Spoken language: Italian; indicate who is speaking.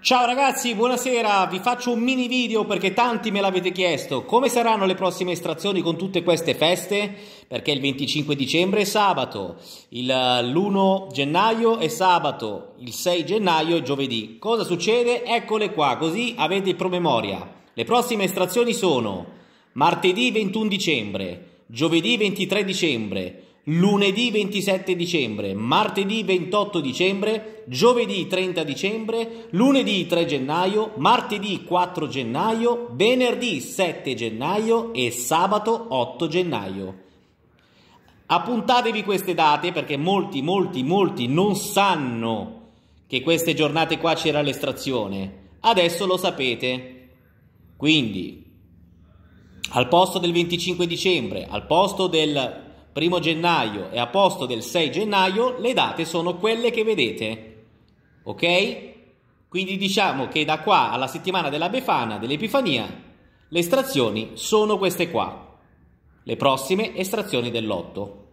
Speaker 1: Ciao ragazzi, buonasera, vi faccio un mini video perché tanti me l'avete chiesto. Come saranno le prossime estrazioni con tutte queste feste? Perché il 25 dicembre è sabato, l'1 eh, gennaio è sabato, il 6 gennaio è giovedì. Cosa succede? Eccole qua, così avete il promemoria. Le prossime estrazioni sono martedì 21 dicembre, giovedì 23 dicembre, lunedì 27 dicembre, martedì 28 dicembre, giovedì 30 dicembre, lunedì 3 gennaio, martedì 4 gennaio, venerdì 7 gennaio e sabato 8 gennaio. Appuntatevi queste date perché molti, molti, molti non sanno che queste giornate qua c'era l'estrazione. Adesso lo sapete. Quindi, al posto del 25 dicembre, al posto del 1 gennaio e a posto del 6 gennaio le date sono quelle che vedete. Ok? Quindi diciamo che da qua alla settimana della Befana, dell'Epifania, le estrazioni sono queste qua. Le prossime estrazioni dell'otto.